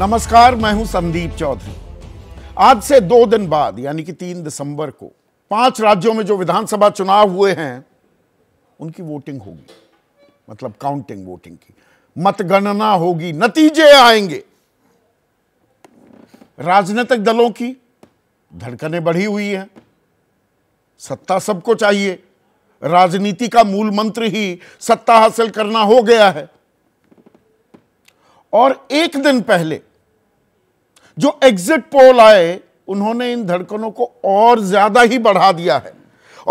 नमस्कार मैं हूं संदीप चौधरी आज से दो दिन बाद यानी कि तीन दिसंबर को पांच राज्यों में जो विधानसभा चुनाव हुए हैं उनकी वोटिंग होगी मतलब काउंटिंग वोटिंग की मतगणना होगी नतीजे आएंगे राजनीतिक दलों की धड़कनें बढ़ी हुई है सत्ता सबको चाहिए राजनीति का मूल मंत्र ही सत्ता हासिल करना हो गया है और एक दिन पहले जो एग्जिट पोल आए उन्होंने इन धड़कनों को और ज्यादा ही बढ़ा दिया है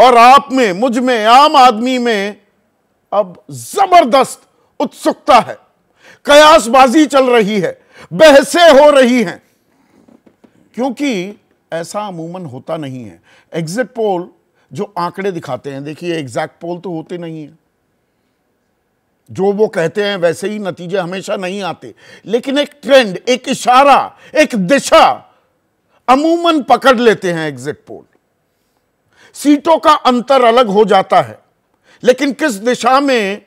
और आप में मुझ में आम आदमी में अब जबरदस्त उत्सुकता है कयासबाजी चल रही है बहसें हो रही हैं क्योंकि ऐसा अमूमन होता नहीं है एग्जिट पोल जो आंकड़े दिखाते हैं देखिए एग्जैक्ट पोल तो होते नहीं है जो वो कहते हैं वैसे ही नतीजे हमेशा नहीं आते लेकिन एक ट्रेंड एक इशारा एक दिशा अमूमन पकड़ लेते हैं एग्जिट पोल सीटों का अंतर अलग हो जाता है लेकिन किस दिशा में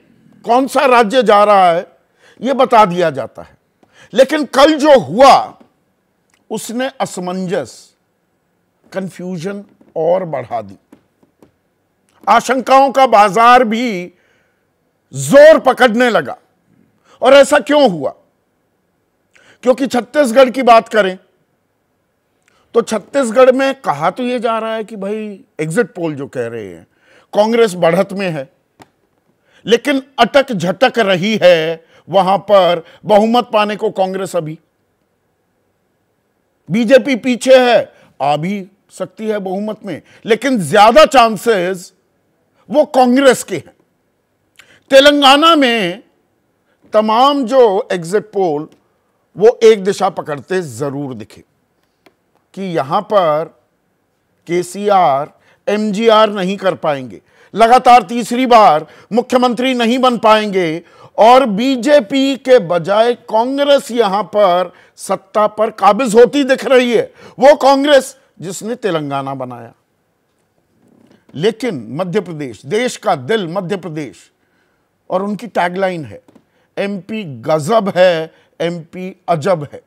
कौन सा राज्य जा रहा है यह बता दिया जाता है लेकिन कल जो हुआ उसने असमंजस कंफ्यूजन और बढ़ा दी आशंकाओं का बाजार भी जोर पकड़ने लगा और ऐसा क्यों हुआ क्योंकि छत्तीसगढ़ की बात करें तो छत्तीसगढ़ में कहा तो यह जा रहा है कि भाई एग्जिट पोल जो कह रहे हैं कांग्रेस बढ़त में है लेकिन अटक झटक रही है वहां पर बहुमत पाने को कांग्रेस अभी बीजेपी पीछे है आ भी सकती है बहुमत में लेकिन ज्यादा चांसेस वो कांग्रेस के हैं तेलंगाना में तमाम जो एग्जिट पोल वो एक दिशा पकड़ते ज़रूर दिखे कि यहां पर के C R M G R नहीं कर पाएंगे लगातार तीसरी बार मुख्यमंत्री नहीं बन पाएंगे और बीजेपी के बजाय कांग्रेस यहां पर सत्ता पर काबिज होती दिख रही है वो कांग्रेस जिसने तेलंगाना बनाया लेकिन मध्य प्रदेश देश का दिल मध्य प्रदेश और उनकी टैगलाइन है एमपी गजब है एमपी अजब है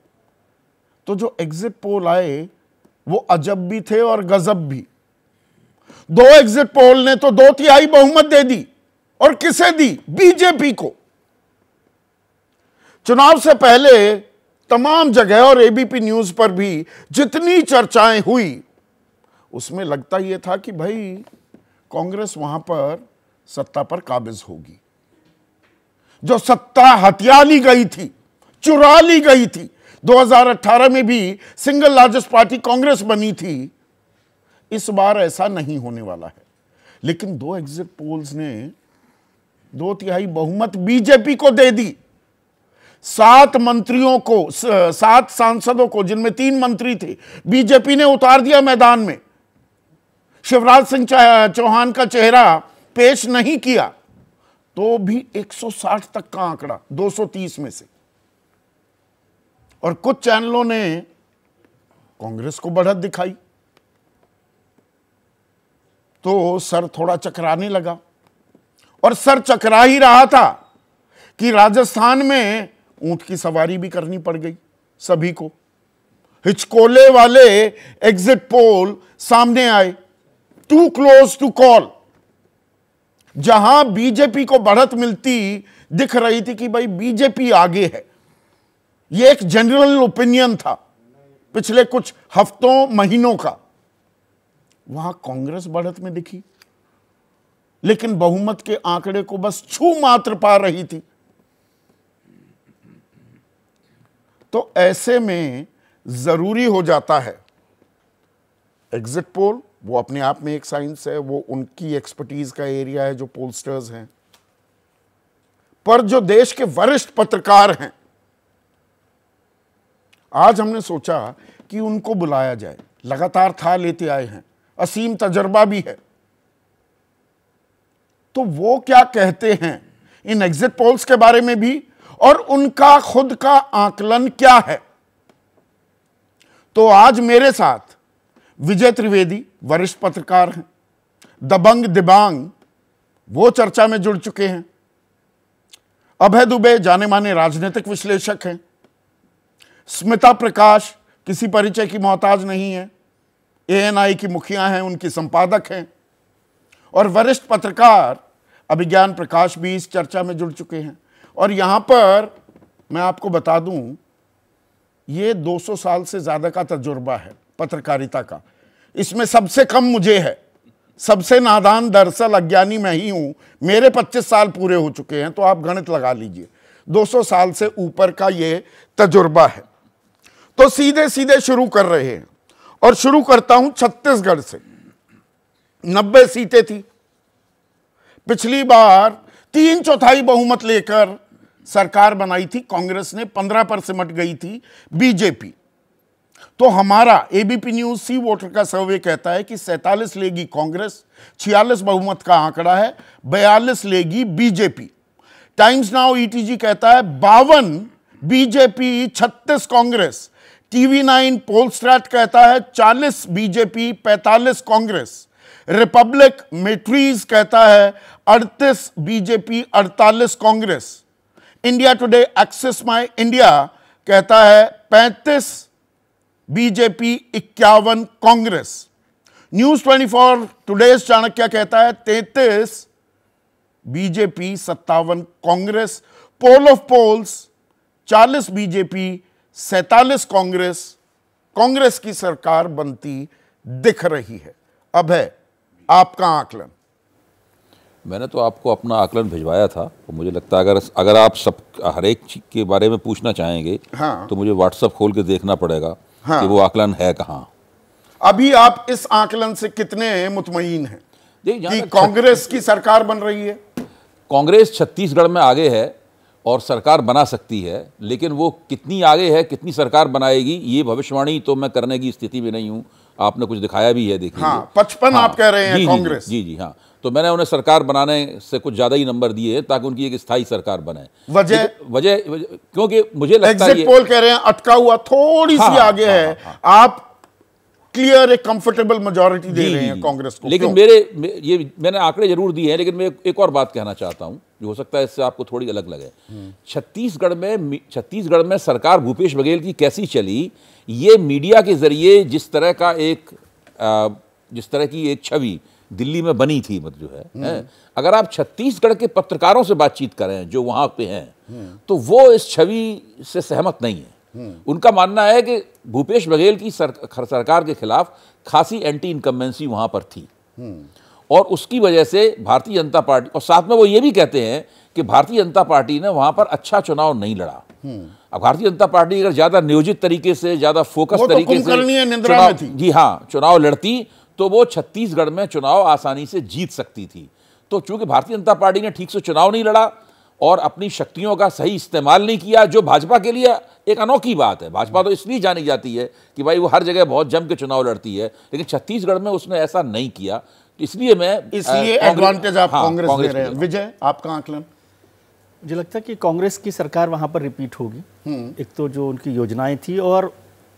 तो जो एग्जिट पोल आए वो अजब भी थे और गजब भी दो एग्जिट पोल ने तो दो तिहाई बहुमत दे दी और किसे दी बीजेपी को चुनाव से पहले तमाम जगह और एबीपी न्यूज पर भी जितनी चर्चाएं हुई उसमें लगता यह था कि भाई कांग्रेस वहां पर सत्ता पर काबिज होगी जो सत्ता हत्या ली गई थी चुरा ली गई थी 2018 में भी सिंगल लार्जेस्ट पार्टी कांग्रेस बनी थी इस बार ऐसा नहीं होने वाला है लेकिन दो एग्जिट पोल्स ने दो तिहाई बहुमत बीजेपी को दे दी सात मंत्रियों को सात सांसदों को जिनमें तीन मंत्री थे बीजेपी ने उतार दिया मैदान में शिवराज सिंह चौहान का चेहरा पेश नहीं किया तो भी 160 तक का आंकड़ा 230 में से और कुछ चैनलों ने कांग्रेस को बढ़त दिखाई तो सर थोड़ा चकराने लगा और सर चकरा ही रहा था कि राजस्थान में ऊंट की सवारी भी करनी पड़ गई सभी को हिचकोले वाले एग्जिट पोल सामने आए टू क्लोज टू कॉल जहां बीजेपी को बढ़त मिलती दिख रही थी कि भाई बीजेपी आगे है यह एक जनरल ओपिनियन था पिछले कुछ हफ्तों महीनों का वहां कांग्रेस बढ़त में दिखी लेकिन बहुमत के आंकड़े को बस छू मात्र पा रही थी तो ऐसे में जरूरी हो जाता है एग्जिट पोल वो अपने आप में एक साइंस है वो उनकी एक्सपर्टीज का एरिया है जो पोलस्टर्स हैं पर जो देश के वरिष्ठ पत्रकार हैं आज हमने सोचा कि उनको बुलाया जाए लगातार था लेते आए हैं असीम तजर्बा भी है तो वो क्या कहते हैं इन एग्जिट पोल्स के बारे में भी और उनका खुद का आकलन क्या है तो आज मेरे साथ विजय त्रिवेदी वरिष्ठ पत्रकार हैं दबंग दिबांग वो चर्चा में जुड़ चुके हैं अभय दुबे जाने माने राजनीतिक विश्लेषक हैं स्मिता प्रकाश किसी परिचय की मोहताज नहीं है एएनआई की मुखिया हैं उनकी संपादक हैं और वरिष्ठ पत्रकार अभिज्ञान प्रकाश भी इस चर्चा में जुड़ चुके हैं और यहां पर मैं आपको बता दूं ये 200 साल से ज़्यादा का तजुर्बा है पत्रकारिता का इसमें सबसे कम मुझे है सबसे नादान दरअसल अज्ञानी मैं ही हूं मेरे 25 साल पूरे हो चुके हैं तो आप गणित लगा लीजिए 200 साल से ऊपर का ये तजुर्बा है तो सीधे सीधे शुरू कर रहे हैं और शुरू करता हूं छत्तीसगढ़ से नब्बे सीटें थी पिछली बार तीन चौथाई बहुमत लेकर सरकार बनाई थी कांग्रेस ने पंद्रह पर सिमट गई थी बीजेपी तो हमारा एबीपी न्यूज सी वोटर का सर्वे कहता है कि 47 लेगी कांग्रेस 46 बहुमत का आंकड़ा है 42 लेगी बीजेपी टाइम्स नाउ ईटीजी कहता है बावन BJP 36 Congress TV nine poll strat कहता है 40 बीजेपी 45 कांग्रेस रिपब्लिक मेट्रीज कहता है 38 BJP 48 Congress India Today Axis My India कहता है पैंतीस बीजेपी इक्यावन कांग्रेस न्यूज 24 टुडेज चाणक्य कहता है 33 बीजेपी सत्तावन Congress poll of polls 40 BJP सैतालीस कांग्रेस कांग्रेस की सरकार बनती दिख रही है अब है आपका आकलन मैंने तो आपको अपना आकलन भिजवाया था तो मुझे लगता है अगर अगर आप सब हर एक के बारे में पूछना चाहेंगे हाँ। तो मुझे व्हाट्सअप खोल के देखना पड़ेगा हाँ। कि वो आकलन है कहाँ अभी आप इस आकलन से कितने मुतमयन हैं कांग्रेस की सरकार बन रही है कांग्रेस छत्तीसगढ़ में आगे है और सरकार बना सकती है लेकिन वो कितनी आगे है कितनी सरकार बनाएगी ये भविष्यवाणी तो मैं करने की स्थिति में नहीं हूँ आपने कुछ दिखाया भी है देखिए हाँ, पचपन हाँ, आप कह रहे हैं कांग्रेस जी, जी जी हाँ तो मैंने उन्हें सरकार बनाने से कुछ ज्यादा ही नंबर दिए हैं ताकि उनकी एक स्थायी सरकार बने वजह वजह क्योंकि मुझे लगता है पोल कह रहे हैं अटका हुआ थोड़ी सी हाँ, आगे हाँ, है हाँ, आप क्लियर एक कंफर्टेबल मेजोरिटी दे रहे हैं कांग्रेस को लेकिन मेरे ये मैंने आंकड़े जरूर दिए हैं लेकिन मैं एक और बात कहना चाहता हूँ जो हो सकता है इससे आपको थोड़ी अलग लगे हम्म। छत्तीसगढ़ में छत्तीसगढ़ में सरकार भूपेश बघेल की कैसी चली ये मीडिया के जरिए जिस तरह का एक जिस तरह की एक छवि दिल्ली में बनी थी मतलब जो है, हम्म। है अगर आप छत्तीसगढ़ के पत्रकारों से बातचीत करें जो वहाँ पे हैं हम्म। तो वो इस छवि से सहमत नहीं है उनका मानना है कि भूपेश बघेल की सर, सरकार के खिलाफ खासी एंटी इनकम्बेंसी वहां पर थी और उसकी वजह से भारतीय जनता पार्टी और साथ में वो ये भी कहते हैं कि भारतीय जनता पार्टी ने वहां पर अच्छा चुनाव नहीं लड़ा अब भारतीय जनता पार्टी अगर ज्यादा नियोजित तरीके से ज्यादा फोकस तो तरीके से चुनाव, जी हाँ चुनाव लड़ती तो वो छत्तीसगढ़ में चुनाव आसानी से जीत सकती थी तो चूंकि भारतीय जनता पार्टी ने ठीक से चुनाव नहीं लड़ा और अपनी शक्तियों का सही इस्तेमाल नहीं किया जो भाजपा के लिए एक अनोखी बात है भाजपा तो इसलिए जानी जाती है कि भाई वो हर जगह बहुत जम के चुनाव लड़ती है लेकिन छत्तीसगढ़ में उसने ऐसा नहीं किया इसलिए मैं इसलिए एडवांटेज आप हाँ, कांग्रेस हाँ, दे रहे हैं विजय आपका आंकलन मुझे लगता है कि कांग्रेस की सरकार वहां पर रिपीट होगी हम्म। एक तो जो उनकी योजनाएं थी और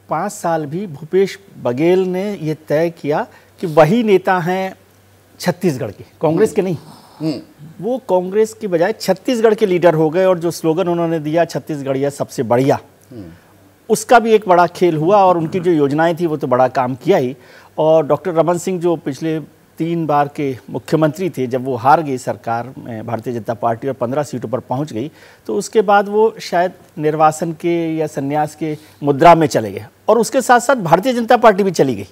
पाँच साल भी भूपेश बघेल ने यह तय किया कि वही नेता हैं छत्तीसगढ़ के कांग्रेस के हम्म। नहीं वो कांग्रेस की बजाय छत्तीसगढ़ के लीडर हो गए और जो स्लोगन उन्होंने दिया छत्तीसगढ़िया सबसे बढ़िया उसका भी एक बड़ा खेल हुआ और उनकी जो योजनाएं थी वो तो बड़ा काम किया ही और डॉक्टर रमन सिंह जो पिछले तीन बार के मुख्यमंत्री थे जब वो हार गई सरकार में भारतीय जनता पार्टी और पंद्रह सीटों पर पहुंच गई तो उसके बाद वो शायद निर्वासन के या संन्यास के मुद्रा में चले गए और उसके साथ साथ भारतीय जनता पार्टी भी चली गई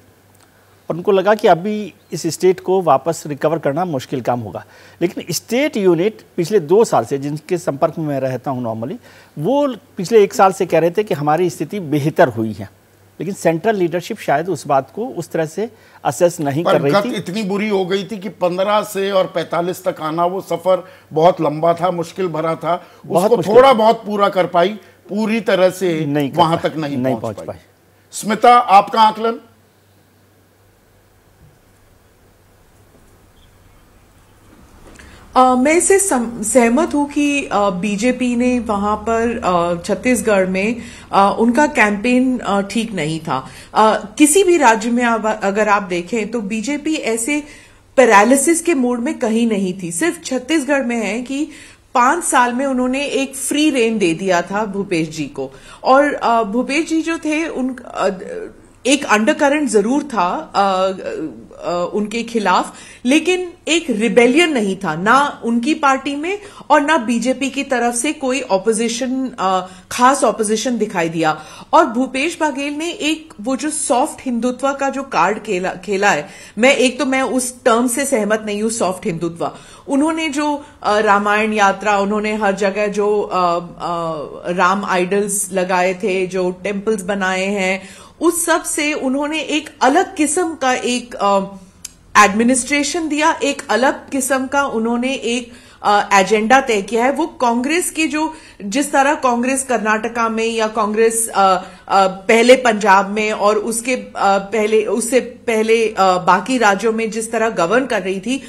उनको लगा कि अभी इस स्टेट को वापस रिकवर करना मुश्किल काम होगा लेकिन स्टेट यूनिट पिछले दो साल से जिनके संपर्क में मैं रहता हूँ नॉर्मली वो पिछले एक साल से कह रहे थे कि हमारी स्थिति बेहतर हुई है लेकिन सेंट्रल लीडरशिप शायद उस बात को उस तरह से असेस नहीं कर रही थी इतनी बुरी हो गई थी कि 15 से और 45 तक आना वो सफर बहुत लंबा था मुश्किल भरा था उसको थोड़ा बहुत पूरा कर पाई पूरी तरह से नहीं वहां तक नहीं, नहीं पहुंच पाई स्मिता आपका आकलन मैं इससे सहमत हूं कि बीजेपी ने वहां पर छत्तीसगढ़ में आ, उनका कैंपेन ठीक नहीं था आ, किसी भी राज्य में आ, अगर आप देखें तो बीजेपी ऐसे पैरालिसिस के मूड में कहीं नहीं थी सिर्फ छत्तीसगढ़ में है कि पांच साल में उन्होंने एक फ्री रेन दे दिया था भूपेश जी को और भूपेश जी जो थे उन एक अंडर करंट जरूर था आ, आ, उनके खिलाफ लेकिन एक रिबेलियन नहीं था ना उनकी पार्टी में और ना बीजेपी की तरफ से कोई ऑपोजिशन खास ऑपोजिशन दिखाई दिया और भूपेश बघेल ने एक वो जो सॉफ्ट हिंदुत्व का जो कार्ड खेला, खेला है मैं एक तो मैं उस टर्म से सहमत नहीं हूं सॉफ्ट हिंदुत्व उन्होंने जो रामायण यात्रा उन्होंने हर जगह जो आ, राम आइडल्स लगाए थे जो टेम्पल्स बनाए हैं उस सब से उन्होंने एक अलग किस्म का एक एडमिनिस्ट्रेशन दिया एक अलग किस्म का उन्होंने एक एजेंडा तय किया है वो कांग्रेस की जो जिस तरह कांग्रेस कर्नाटका में या कांग्रेस पहले पंजाब में और उसके आ, पहले उससे पहले आ, बाकी राज्यों में जिस तरह गवर्न कर रही थी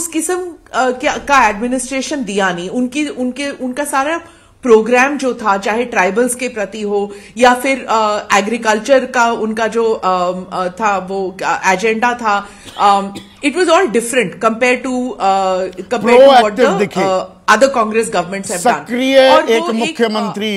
उस किस्म का एडमिनिस्ट्रेशन दिया नहीं उनकी उनके उनका सारा प्रोग्राम जो था चाहे ट्राइबल्स के प्रति हो या फिर एग्रीकल्चर का उनका जो आ, आ, था वो एजेंडा था it was all different compare to compare to what other Congress government सक्रिय एक मुख्यमंत्री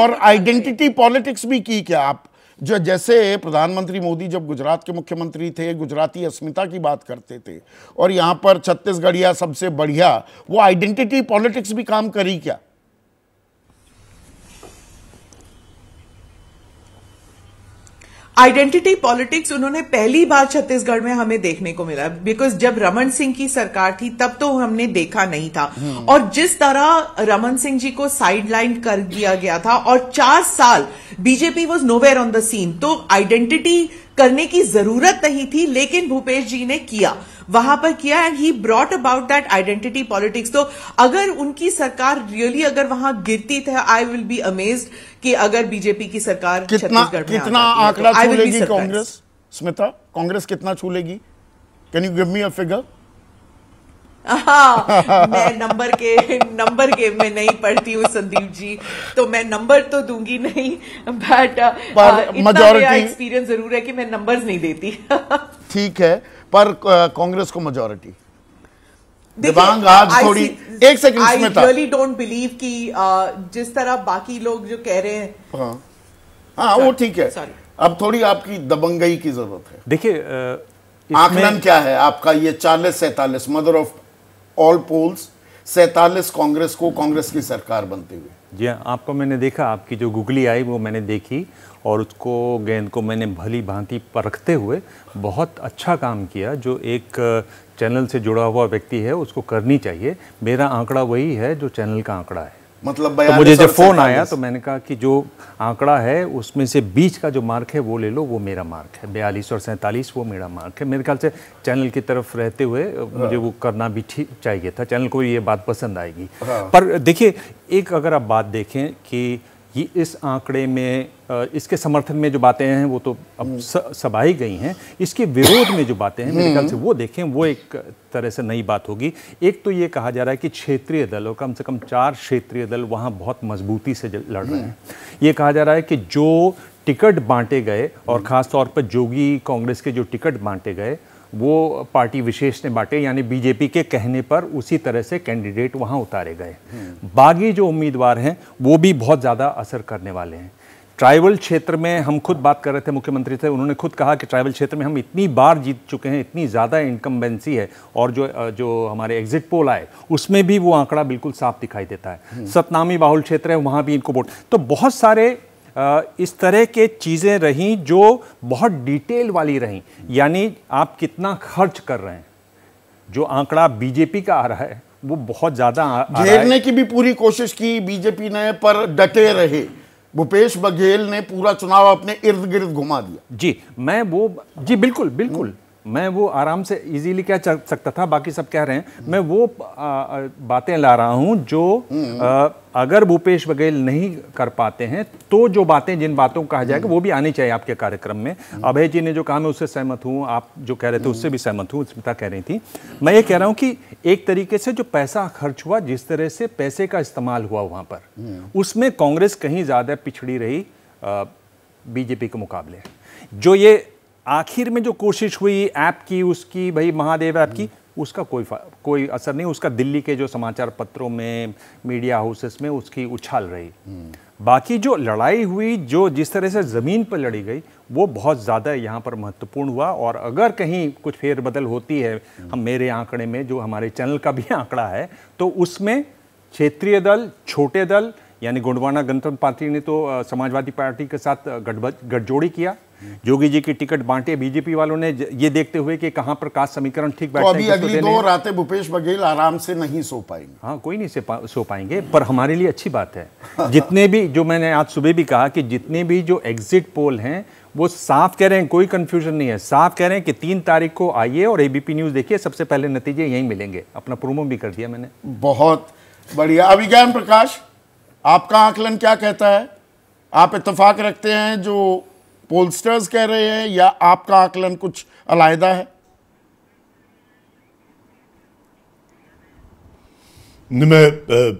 और आइडेंटिटी पॉलिटिक्स भी की क्या आप जो जैसे प्रधानमंत्री मोदी जब गुजरात के मुख्यमंत्री थे गुजराती अस्मिता की बात करते थे और यहाँ पर छत्तीसगढ़िया सबसे बढ़िया वो आइडेंटिटी पॉलिटिक्स भी काम करी क्या आइडेंटिटी पॉलिटिक्स उन्होंने पहली बार छत्तीसगढ़ में हमें देखने को मिला बिकॉज जब रमन सिंह की सरकार थी तब तो हमने देखा नहीं था हम्म। और जिस तरह रमन सिंह जी को साइडलाइन कर दिया गया था और चार साल BJP was nowhere on the scene तो आइडेंटिटी करने की जरूरत नहीं थी लेकिन भूपेश जी ने किया वहां पर किया and he brought about that identity politics तो अगर उनकी सरकार रियली अगर वहां गिरती थे आई विल बी अमेज कि अगर बीजेपी की सरकार कितना कितना आंकड़ा तो छूलेगी कांग्रेस स्मिता कांग्रेस कितना छूलेगी can you give me a figure हाँ मैं नंबर के नंबर के में नहीं पढ़ती हूँ संदीप जी तो मैं नंबर तो दूंगी नहीं बट uh, मेरा एक्सपीरियंस जरूर है कि मैं नंबर्स नहीं देती ठीक है पर कांग्रेस को मेजोरिटी दिवांग आज थोड़ी एक सेकंड आई डोंट बिलीव कि जिस तरह बाकी लोग जो कह रहे हैं हाँ, हाँ वो ठीक है अब थोड़ी आपकी दबंगई की जरूरत है देखिए आकलन क्या है आपका ये चालीस सैतालीस मदर ऑफ ऑल पोल्स सैतालीस कांग्रेस को कांग्रेस की सरकार बनती हुए जी हाँ आपको मैंने देखा आपकी जो गुगली आई वो मैंने देखी और उसको गेंद को मैंने भली भांति परखते हुए बहुत अच्छा काम किया जो एक चैनल से जुड़ा हुआ व्यक्ति है उसको करनी चाहिए मेरा आंकड़ा वही है जो चैनल का आंकड़ा है मतलब तो मुझे जब फ़ोन आया तो मैंने कहा कि जो आंकड़ा है उसमें से बीच का जो मार्क है वो ले लो वो मेरा मार्क है बयालीस और सैंतालीस वो मेरा मार्क है मेरे ख्याल से चैनल की तरफ रहते हुए मुझे हाँ। वो करना भी ठीक चाहिए था चैनल को ये बात पसंद आएगी हाँ। पर देखिए एक अगर आप बात देखें कि कि इस आंकड़े में इसके समर्थन में जो बातें हैं वो तो अब हम्म। सबाई गई हैं इसके विरोध में जो बातें हैं मेरे ख्याल हम्म। से वो देखें वो एक तरह से नई बात होगी एक तो ये कहा जा रहा है कि क्षेत्रीय दल और कम से कम चार क्षेत्रीय दल वहाँ बहुत मजबूती से लड़ रहे हम्म। हैं ये कहा जा रहा है कि जो टिकट बांटे गए और ख़ास तौर पर जोगी कांग्रेस के जो टिकट बांटे गए वो पार्टी विशेष ने बांटे यानी बीजेपी के कहने पर उसी तरह से कैंडिडेट वहाँ उतारे गए हम्म। बागी जो उम्मीदवार हैं वो भी बहुत ज़्यादा असर करने वाले हैं ट्राइबल क्षेत्र में हम खुद बात कर रहे थे मुख्यमंत्री से उन्होंने खुद कहा कि ट्राइबल क्षेत्र में हम इतनी बार जीत चुके हैं इतनी ज़्यादा इनकम्बेंसी है और जो जो हमारे एग्जिट पोल आए उसमें भी वो आंकड़ा बिल्कुल साफ दिखाई देता है हम्म। सतनामी बाहुल क्षेत्र है वहाँ भी इनको वोट तो बहुत सारे इस तरह के चीज़ें रहीं जो बहुत डिटेल वाली रहीं यानी आप कितना खर्च कर रहे हैं जो आंकड़ा बीजेपी का आ रहा है वो बहुत ज़्यादा घेरने की भी पूरी कोशिश की बीजेपी ने पर डटे रहे भूपेश बघेल ने पूरा चुनाव अपने इर्द गिर्द घुमा दिया जी मैं वो जी बिल्कुल बिल्कुल मैं वो आराम से इजीली क्या चल सकता था बाकी सब कह रहे हैं मैं वो बातें ला रहा हूं जो हम्म। आ, अगर भूपेश बघेल नहीं कर पाते हैं तो जो बातें जिन बातों को कहा जाएगा हम्म। वो भी आनी चाहिए आपके कार्यक्रम में हम्म। अभय जी ने जो कहा मैं उससे सहमत हूँ आप जो कह रहे थे उससे भी सहमत हूँ स्मिता कह रही थी मैं ये कह रहा हूँ कि एक तरीके से जो पैसा खर्च हुआ जिस तरह से पैसे का इस्तेमाल हुआ वहाँ पर उसमें कांग्रेस कहीं ज़्यादा पिछड़ी रही बीजेपी के मुकाबले जो ये आखिर में जो कोशिश हुई ऐप की उसकी भाई महादेव ऐप की उसका कोई कोई असर नहीं उसका दिल्ली के जो समाचार पत्रों में मीडिया हाउसेस में उसकी उछाल रही हम्म। बाकी जो लड़ाई हुई जो जिस तरह से ज़मीन पर लड़ी गई वो बहुत ज़्यादा यहाँ पर महत्वपूर्ण हुआ और अगर कहीं कुछ फेरबदल होती है हम्म। हम मेरे आंकड़े में जो हमारे चैनल का भी आंकड़ा है तो उसमें क्षेत्रीय दल छोटे दल यानी गोंडवाना गणतंत्र पार्टी ने तो समाजवादी पार्टी के साथ गठजोड़ी किया जोगी जी की टिकट बांटे बीजेपी वालों ने ये देखते हुए कि कहां पर कास्ट समीकरण ठीक बैठे तो अभी अगली दो रातें भूपेश बघेल आराम से नहीं सो पाएंगे हाँ कोई नहीं सो पाएंगे पर हमारे लिए अच्छी बात है जितने भी जो मैंने आज सुबह भी कहा कि जितने भी जो एग्जिट पोल हैं वो साफ कह रहे हैं कोई कंफ्यूजन नहीं है साफ कह रहे हैं कि तीन तारीख को आइए और एबीपी न्यूज देखिए सबसे पहले नतीजे यहीं मिलेंगे अपना प्रोमो भी कर दिया मैंने बहुत बढ़िया अभिज्ञान प्रकाश आपका आकलन क्या कहता है आप इतफाक रखते हैं जो पोलस्टर्स कह रहे हैं या आपका आकलन कुछ अलायदा है मैं आ,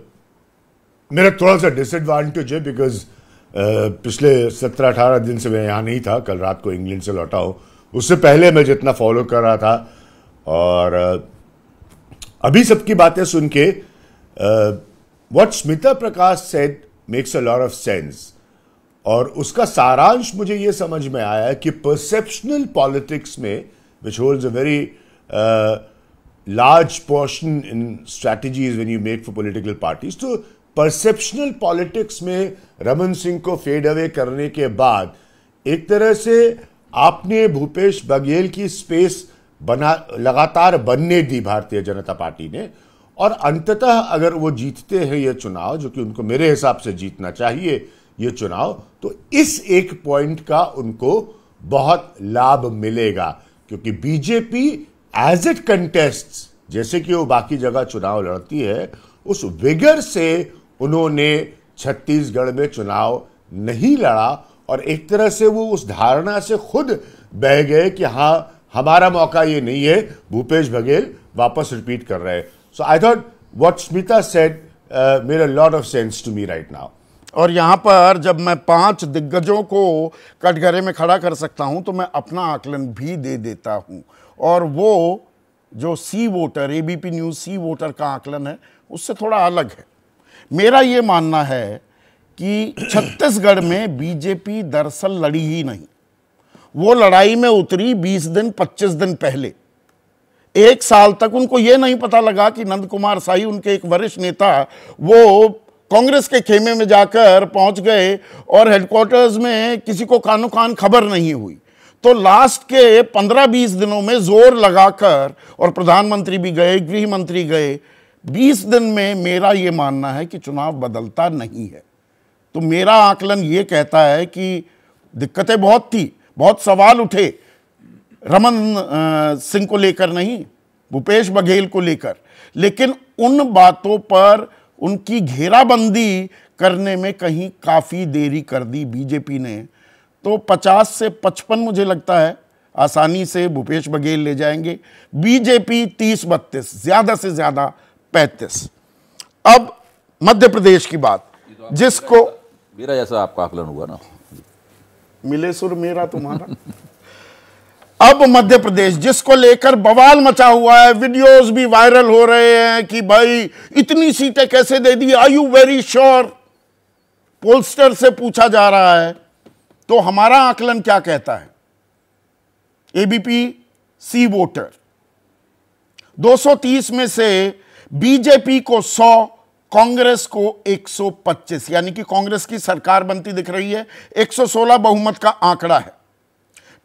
मेरा थोड़ा सा डिसएडवांटेज है बिकॉज पिछले सत्रह अठारह दिन से मैं यहाँ नहीं था कल रात को इंग्लैंड से लौटा हो उससे पहले मैं जितना फॉलो कर रहा था और अभी सबकी बातें सुन के आ, what Smita Prakash said makes a lot of sense और उसका सारांश मुझे यह समझ में आया कि परसेप्शनल पॉलिटिक्स में which hold a very large portion in strategies when you make for political parties तो परसेप्शनल पॉलिटिक्स में रमन सिंह को फेड अवे करने के बाद एक तरह से आपने भूपेश बघेल की स्पेस बना लगातार बनने दी भारतीय जनता पार्टी ने और अंततः अगर वो जीतते हैं ये चुनाव जो कि उनको मेरे हिसाब से जीतना चाहिए ये चुनाव तो इस एक पॉइंट का उनको बहुत लाभ मिलेगा क्योंकि बीजेपी एज इट कंटेस्ट जैसे कि वो बाकी जगह चुनाव लड़ती है उस विगर से उन्होंने छत्तीसगढ़ में चुनाव नहीं लड़ा और एक तरह से वो उस धारणा से खुद बह गए कि हाँ हमारा मौका ये नहीं है भूपेश बघेल वापस रिपीट कर रहे हैं so I thought what Smita said made a lot of sense to me right now और यहाँ पर जब मैं पांच दिग्गजों को कटघरे में खड़ा कर सकता हूँ तो मैं अपना आकलन भी दे देता हूँ और वो जो C voter A B P news C voter का आकलन है उससे थोड़ा अलग है मेरा ये मानना है कि छत्तीसगढ़ में बीजेपी दरअसल लड़ी ही नहीं वो लड़ाई में उतरी 20 दिन 25 दिन पहले एक साल तक उनको यह नहीं पता लगा कि नंद कुमार साई उनके एक वरिष्ठ नेता वो कांग्रेस के खेमे में जाकर पहुंच गए और हेडक्वार्टर्स में किसी को कानो कान खबर नहीं हुई तो लास्ट के 15-20 दिनों में जोर लगाकर और प्रधानमंत्री भी गए गृह मंत्री गए 20 दिन में मेरा ये मानना है कि चुनाव बदलता नहीं है तो मेरा आकलन ये कहता है कि दिक्कतें बहुत थी बहुत सवाल उठे रमन सिंह को लेकर नहीं भूपेश बघेल को लेकर लेकिन उन बातों पर उनकी घेराबंदी करने में कहीं काफ़ी देरी कर दी बीजेपी ने तो 50 से 55 मुझे लगता है आसानी से भूपेश बघेल ले जाएंगे बीजेपी 30 बत्तीस ज़्यादा से ज़्यादा 35 अब मध्य प्रदेश की बात जिसको मेरा जैसा आपका आकलन हुआ ना मिले सुर मेरा तुम्हारा अब मध्य प्रदेश जिसको लेकर बवाल मचा हुआ है वीडियोस भी वायरल हो रहे हैं कि भाई इतनी सीटें कैसे दे दी I you very sure pollster से पूछा जा रहा है तो हमारा आकलन क्या कहता है एबीपी सी वोटर 230 में से बीजेपी को 100 कांग्रेस को 125 यानी कि कांग्रेस की सरकार बनती दिख रही है 116 बहुमत का आंकड़ा है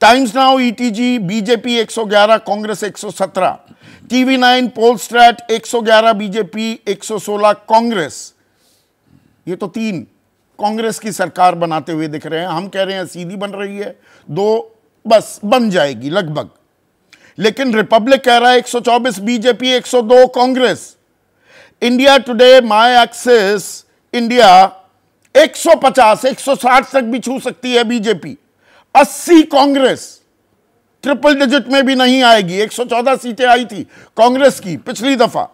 Times Now ETG BJP 111 Congress 117 TV nine poll strat 111 BJP 116 Congress ये तो तीन कांग्रेस की सरकार बनाते हुए दिख रहे हैं हम कह रहे हैं सीधी बन रही है दो बस बन जाएगी लगभग लेकिन रिपब्लिक कह रहा है 124 BJP 102 Congress India Today my Axis India 150 160 तक भी छू सकती है बीजेपी अस्सी कांग्रेस ट्रिपल डिजिट में भी नहीं आएगी 114 सीटें आई थी कांग्रेस की पिछली दफा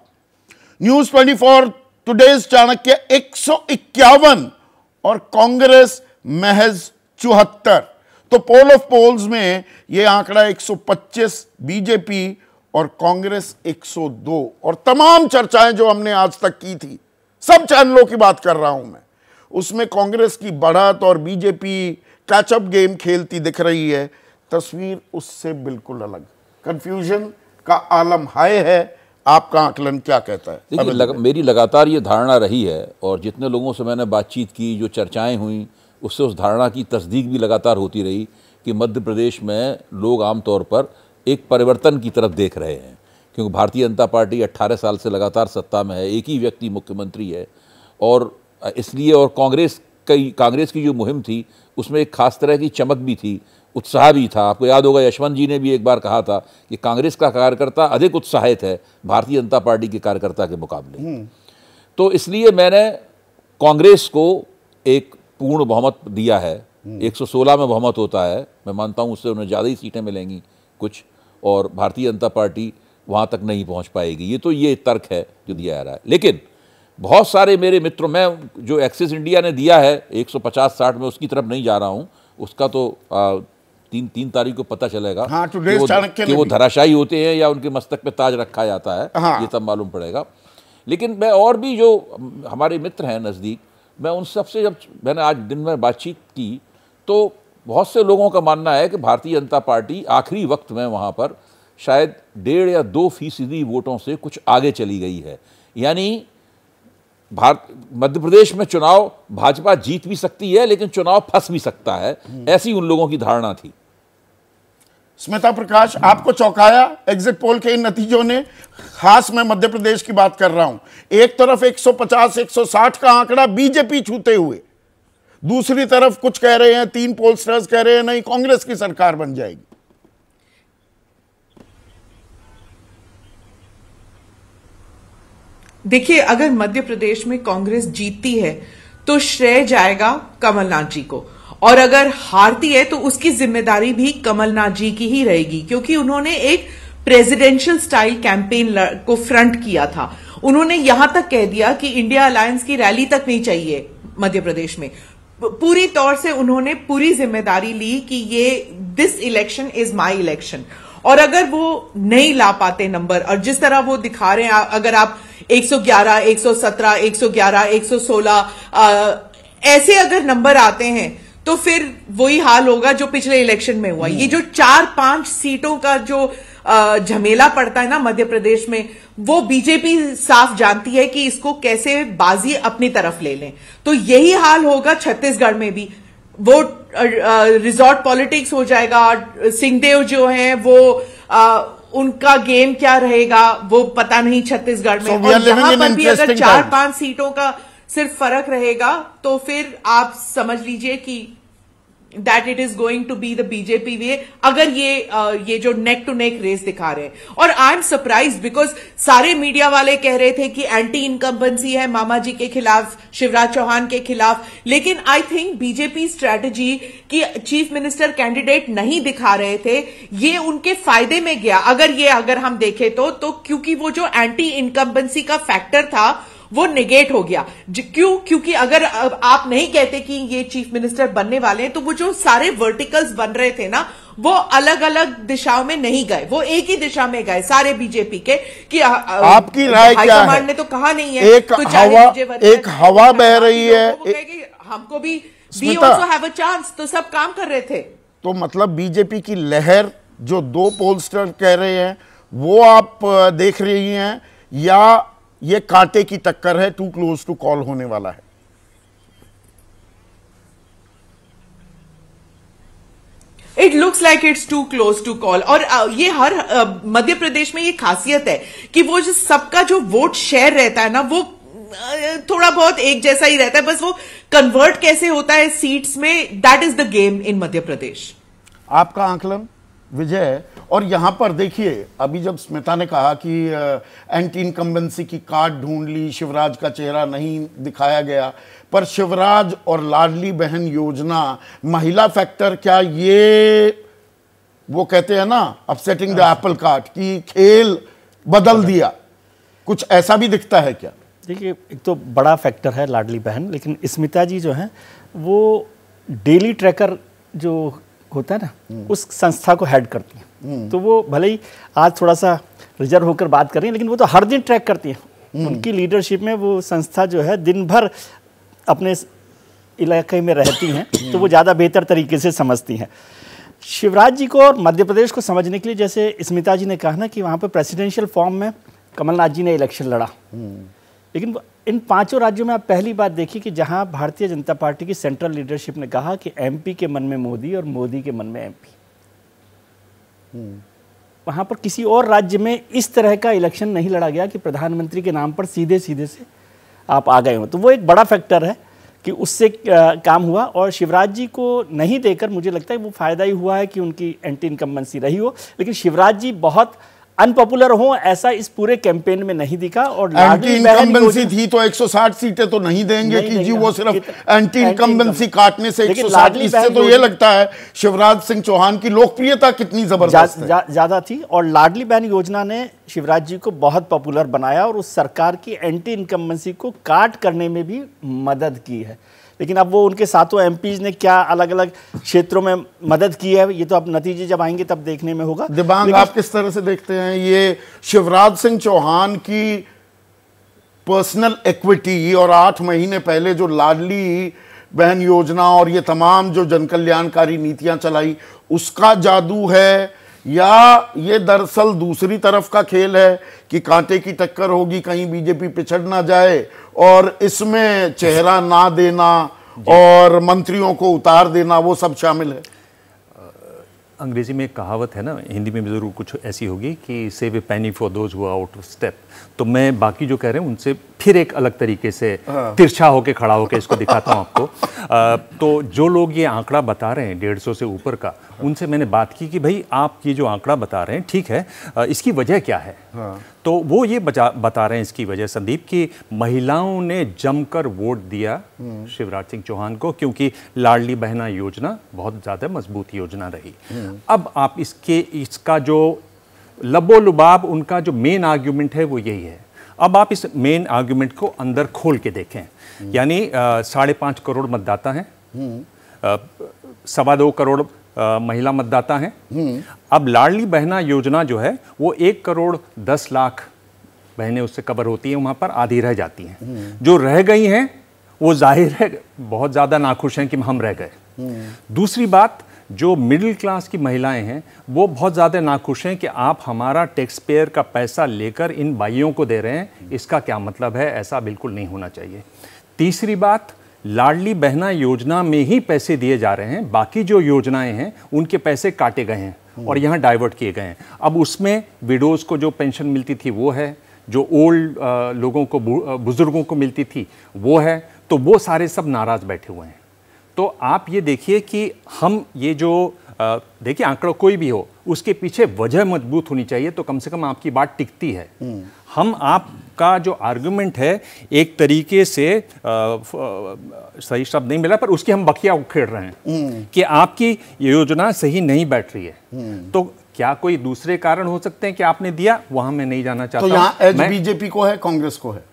न्यूज 24 टूडेज चाणक्य एक और कांग्रेस महज चौहत्तर तो पोल ऑफ पोल्स में यह आंकड़ा 125 बीजेपी और कांग्रेस 102 और तमाम चर्चाएं जो हमने आज तक की थी सब चैनलों की बात कर रहा हूं मैं उसमें कांग्रेस की बढ़त और बीजेपी कैचअप गेम खेलती दिख रही है तस्वीर उससे बिल्कुल अलग कंफ्यूजन का आलम हाय है आपका आकलन क्या कहता है देखिए लग, मेरी लगातार ये धारणा रही है और जितने लोगों से मैंने बातचीत की जो चर्चाएं हुई उससे उस धारणा की तस्दीक भी लगातार होती रही कि मध्य प्रदेश में लोग आमतौर पर एक परिवर्तन की तरफ देख रहे हैं क्योंकि भारतीय जनता पार्टी 18 साल से लगातार सत्ता में है एक ही व्यक्ति मुख्यमंत्री है और इसलिए और कांग्रेस कई कांग्रेस की जो मुहिम थी उसमें एक खास तरह की चमक भी थी उत्साह भी था आपको याद होगा यशवंत जी ने भी एक बार कहा था कि कांग्रेस का कार्यकर्ता अधिक उत्साहित है भारतीय जनता पार्टी के कार्यकर्ता के मुकाबले हम्म। तो इसलिए मैंने कांग्रेस को एक पूर्ण बहुमत दिया है 116 हम्म। में बहुमत होता है मैं मानता हूँ उससे उन्हें ज़्यादा ही सीटें मिलेंगी कुछ और भारतीय जनता पार्टी वहाँ तक नहीं पहुँच पाएगी ये तो ये तर्क है जो दिया जा रहा है लेकिन बहुत सारे मेरे मित्रों मैं जो एक्सिस इंडिया ने दिया है 150-60 में उसकी तरफ नहीं जा रहा हूँ उसका तो आ, तीन तीन तारीख को पता चलेगा हाँ, तो कि वो, कि वो धराशायी होते हैं या उनके मस्तक पे ताज रखा जाता है हाँ। ये तब मालूम पड़ेगा लेकिन मैं और भी जो हमारे मित्र हैं नज़दीक मैं उन सबसे जब मैंने आज दिन में बातचीत की तो बहुत से लोगों का मानना है कि भारतीय जनता पार्टी आखिरी वक्त में वहाँ पर शायद डेढ़ या दो फीसदी वोटों से कुछ आगे चली गई है यानी भारत मध्य प्रदेश में चुनाव भाजपा जीत भी सकती है लेकिन चुनाव फंस भी सकता है ऐसी उन लोगों की धारणा थी स्मिता प्रकाश आपको चौंकाया एग्जिट पोल के इन नतीजों ने खास मैं मध्य प्रदेश की बात कर रहा हूं एक तरफ 150 160 का आंकड़ा बीजेपी छूते हुए दूसरी तरफ कुछ कह रहे हैं तीन पोलस्टर्स कह रहे हैं नहीं कांग्रेस की सरकार बन जाएगी देखिए अगर मध्य प्रदेश में कांग्रेस जीतती है तो श्रेय जाएगा कमलनाथ जी को और अगर हारती है तो उसकी जिम्मेदारी भी कमलनाथ जी की ही रहेगी क्योंकि उन्होंने एक प्रेसिडेंशियल स्टाइल कैंपेन को फ्रंट किया था उन्होंने यहां तक कह दिया कि इंडिया अलायंस की रैली तक नहीं चाहिए मध्य प्रदेश में पूरी तौर से उन्होंने पूरी जिम्मेदारी ली कि ये this election is my election और अगर वो नहीं ला पाते नंबर और जिस तरह वो दिखा रहे हैं अगर आप ऐसे अगर नंबर आते हैं तो फिर वही हाल होगा जो पिछले इलेक्शन में हुआ ये हम्म। जो चार पांच सीटों का जो झमेला पड़ता है ना मध्य प्रदेश में वो बीजेपी साफ जानती है कि इसको कैसे बाजी अपनी तरफ ले लें तो यही हाल होगा छत्तीसगढ़ में भी वो रिजॉर्ट पॉलिटिक्स हो जाएगा सिंहदेव जो हैं वो आ, उनका गेम क्या रहेगा वो पता नहीं छत्तीसगढ़ में so और यहां पर भी अगर चार पांच सीटों का सिर्फ फर्क रहेगा तो फिर आप समझ लीजिए कि that it is going to be the BJP way अगर ये आ, ये जो नेक टू नेक रेस दिखा रहे हैं और आई एम सरप्राइज बिकॉज सारे मीडिया वाले कह रहे थे कि एंटी इनकम्बेंसी है मामा जी के खिलाफ शिवराज चौहान के खिलाफ लेकिन आई थिंक बीजेपी स्ट्रेटजी की चीफ मिनिस्टर कैंडिडेट नहीं दिखा रहे थे ये उनके फायदे में गया अगर ये अगर हम देखें तो, तो क्योंकि वो जो एंटी इनकम्बेंसी का फैक्टर था वो निगेट हो गया क्यों क्योंकि अगर आप नहीं कहते कि ये चीफ मिनिस्टर बनने वाले हैं तो वो जो सारे वर्टिकल्स बन रहे थे ना वो अलग अलग दिशाओं में नहीं गए वो एक ही दिशा में गए सारे बीजेपी के कि आ, आपकी राय क्या है ने तो कहा नहीं है एक तो हवा एक हवा हाँ, बह रही है हमको भी we also have a chance तो सब काम कर रहे थे तो मतलब बीजेपी की लहर जो दो पोलस्टर कह रहे हैं वो आप देख रही हैं या ये कांटे की टक्कर है टू क्लोज टू कॉल होने वाला है it looks like it's too close to call और ये हर मध्य प्रदेश में ये खासियत है कि वो जो सबका जो वोट शेयर रहता है ना वो थोड़ा बहुत एक जैसा ही रहता है बस वो कन्वर्ट कैसे होता है सीट्स में that is the game in Madhya Pradesh आपका आंकलन विजय और यहाँ पर देखिए अभी जब स्मिता ने कहा कि एंटी इनकम्बेंसी की कार्ड ढूंढ ली शिवराज का चेहरा नहीं दिखाया गया पर शिवराज और लाडली बहन योजना महिला फैक्टर क्या ये वो कहते हैं ना अपसेटिंग द एप्पल कार्ड कि खेल बदल दिया कुछ ऐसा भी दिखता है क्या देखिए एक तो बड़ा फैक्टर है लाडली बहन लेकिन स्मिता जी जो हैं वो डेली ट्रैकर जो होता है ना हम्म। उस संस्था को हेड करती हैं हम्म। तो वो भले ही आज थोड़ा सा रिजर्व होकर बात कर रही हैं लेकिन वो तो हर दिन ट्रैक करती हैं हम्म। उनकी लीडरशिप में वो संस्था जो है दिन भर अपने इलाके में रहती हैं तो वो ज़्यादा बेहतर तरीके से समझती हैं शिवराज जी को और मध्य प्रदेश को समझने के लिए जैसे स्मिता जी ने कहा ना कि वहाँ पर प्रेसिडेंशियल फॉर्म में कमलनाथ जी ने इलेक्शन लड़ा लेकिन इन पांचों राज्यों में आप पहली बार देखी कि जहां भारतीय जनता पार्टी की सेंट्रल लीडरशिप ने कहा कि एमपी के मन में मोदी और मोदी के मन में एमपी हम्म। वहां पर किसी और राज्य में इस तरह का इलेक्शन नहीं लड़ा गया कि प्रधानमंत्री के नाम पर सीधे सीधे से आप आ गए हो तो वो एक बड़ा फैक्टर है कि उससे काम हुआ और शिवराज जी को नहीं देकर मुझे लगता है वो फ़ायदा ही हुआ है कि उनकी एंटी इनकम्बेंसी रही हो लेकिन शिवराज जी बहुत अनपॉपुलर हो ऐसा इस पूरे कैंपेन में नहीं दिखा और एंटी इनकम्बेंसी थी तो 160 सीटें तो नहीं देंगे नहीं कि जी वो सिर्फ एंटी इनकम्बेंसी तो काटने से 160 इससे तो ये लगता है शिवराज सिंह चौहान की लोकप्रियता कितनी जबरदस्त ज्यादा थी और लाडली बहन योजना ने शिवराज जी को बहुत पॉपुलर बनाया और उस सरकार की एंटी इनकम्बेंसी को काट करने में भी मदद की है लेकिन अब वो उनके सातों एम ने क्या अलग अलग क्षेत्रों में मदद की है ये तो अब नतीजे जब आएंगे तब देखने में होगा दिबांग आप किस तरह से देखते हैं ये शिवराज सिंह चौहान की पर्सनल इक्विटी और आठ महीने पहले जो लाडली बहन योजना और ये तमाम जो जनकल्याणकारी नीतियां चलाई उसका जादू है या ये दरअसल दूसरी तरफ का खेल है कि कांटे की टक्कर होगी कहीं बीजेपी पिछड़ ना जाए और इसमें चेहरा ना देना और मंत्रियों को उतार देना वो सब शामिल है अंग्रेजी में एक कहावत है ना हिंदी में जरूर कुछ ऐसी होगी कि save a penny for those who are out of step तो मैं बाकी जो कह रहे हैं उनसे फिर एक अलग तरीके से हाँ। तिरछा होके खड़ा होके इसको दिखाता हूँ आपको आ, तो जो लोग ये आंकड़ा बता रहे हैं डेढ़ सौ से ऊपर का उनसे मैंने बात की कि भाई आप ये जो आंकड़ा बता रहे हैं ठीक है इसकी वजह क्या है हाँ। तो वो ये बता रहे हैं इसकी वजह संदीप कि महिलाओं ने जमकर वोट दिया हम्म। शिवराज सिंह चौहान को क्योंकि लाडली बहना योजना बहुत ज़्यादा मजबूत योजना रही हम्म। अब आप इसके इसका जो लबो लुबाब उनका जो मेन आर्ग्यूमेंट है वो यही है अब आप इस मेन आर्ग्यूमेंट को अंदर खोल के देखें यानी साढ़े पाँच करोड़ मतदाता हैं सवा दो करोड़ आ, महिला मतदाता हैं अब लाडली बहना योजना जो है वो एक करोड़ दस लाख बहनें उससे कवर होती हैं वहाँ पर आधी रह जाती हैं जो रह गई हैं वो जाहिर है बहुत ज़्यादा नाखुश हैं कि हम रह गए दूसरी बात जो मिडिल क्लास की महिलाएं हैं वो बहुत ज़्यादा नाखुश हैं कि आप हमारा टैक्स पेयर का पैसा लेकर इन भाइयों को दे रहे हैं इसका क्या मतलब है ऐसा बिल्कुल नहीं होना चाहिए तीसरी बात लाडली बहना योजना में ही पैसे दिए जा रहे हैं बाकी जो योजनाएं हैं उनके पैसे काटे गए हैं और हम्म। यहाँ डाइवर्ट किए गए हैं अब उसमें विडोज़ को जो पेंशन मिलती थी वो है जो ओल्ड लोगों को बुज़ुर्गों को मिलती थी वो है तो वो सारे सब नाराज़ बैठे हुए हैं तो आप ये देखिए कि हम ये जो देखिए आंकड़ा कोई भी हो उसके पीछे वजह मजबूत होनी चाहिए तो कम से कम आपकी बात टिकती है हम्म। हम आपका जो आर्गुमेंट है एक तरीके से आ, सही शब्द नहीं मिला पर उसकी हम बखिया उखेड़ रहे हैं हम्म। कि आपकी योजना सही नहीं बैठ रही है हम्म। तो क्या कोई दूसरे कारण हो सकते हैं कि आपने दिया वहां मैं नहीं जाना तो चाहता तो बीजेपी को है कांग्रेस को है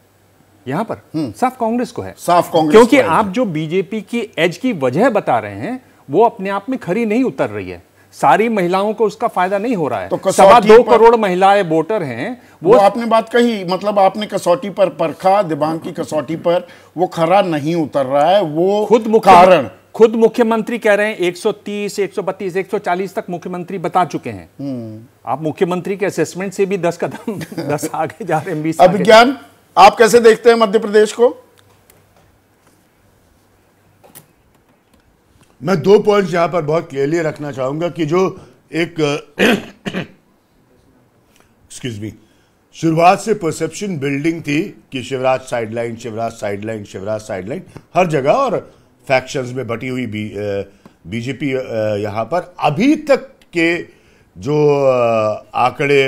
यहाँ पर हम्म। साफ कांग्रेस को है साफ कांग्रेस क्योंकि आप जो बीजेपी की एज की वजह बता रहे हैं वो अपने आप में खरी नहीं उतर रही है सारी महिलाओं को उसका फायदा नहीं हो रहा है तो सवा दो करोड़ महिलाएं वोटर हैं वो, वो आपने बात कही मतलब आपने कसौटी पर परखा दिबांग की कसौटी पर वो खरा नहीं उतर रहा है वो खुद कारण खुद मुख्यमंत्री कह रहे हैं 130, 132, 140 तक मुख्यमंत्री बता चुके हैं हम्म। आप मुख्यमंत्री के असेसमेंट से भी दस कदम दस आगे जा रहे हैं अभिज्ञान आप कैसे देखते हैं मध्य प्रदेश को मैं दो पॉइंट्स यहां पर बहुत क्लियरली रखना चाहूंगा कि जो एक एक्सक्यूज मी शुरुआत से परसेप्शन बिल्डिंग थी कि Shivraj sideline Shivraj sideline Shivraj sideline हर जगह और फैक्शंस में बटी हुई बी, बीजेपी यहां पर अभी तक के जो आंकड़े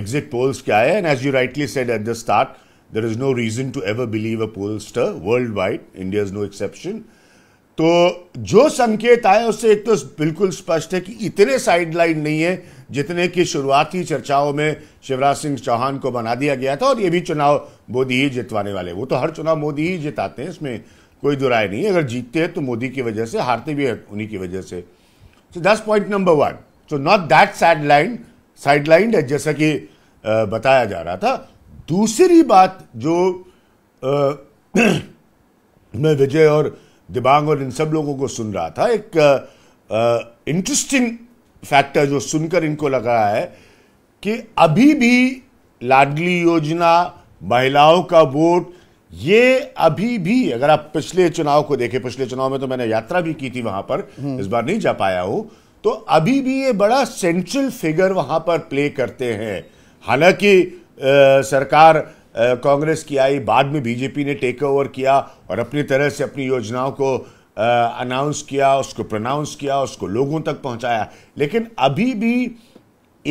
एग्जिट पोल्स के आए and as you rightly said at the start there is no reason to ever believe a pollster worldwide India is no exception तो जो संकेत आए उससे एक तो बिल्कुल स्पष्ट है कि इतने साइडलाइन नहीं है जितने की शुरुआती चर्चाओं में शिवराज सिंह चौहान को बना दिया गया था और ये भी चुनाव मोदी ही जितवाने वाले वो तो हर चुनाव मोदी ही जिताते हैं इसमें कोई दुराय नहीं अगर जीतते हैं तो मोदी की वजह से हारते भी है उन्हीं की वजह से so this point number one so not that sideline sideline जैसा कि बताया जा रहा था दूसरी बात जो आ, मैं विजय और दिबांग और इन सब लोगों को सुन रहा था एक इंटरेस्टिंग फैक्टर जो सुनकर इनको लगा है कि अभी भी लाडली योजना महिलाओं का वोट ये अभी भी अगर आप पिछले चुनाव को देखें पिछले चुनाव में तो मैंने यात्रा भी की थी वहां पर हम्म। इस बार नहीं जा पाया हूं तो अभी भी ये बड़ा सेंट्रल फिगर वहां पर प्ले करते हैं हालांकि सरकार कांग्रेस की आई बाद में बीजेपी ने टेक ओवर किया और अपनी तरह से अपनी योजनाओं को अनाउंस किया उसको प्रनाउंस किया उसको लोगों तक पहुंचाया लेकिन अभी भी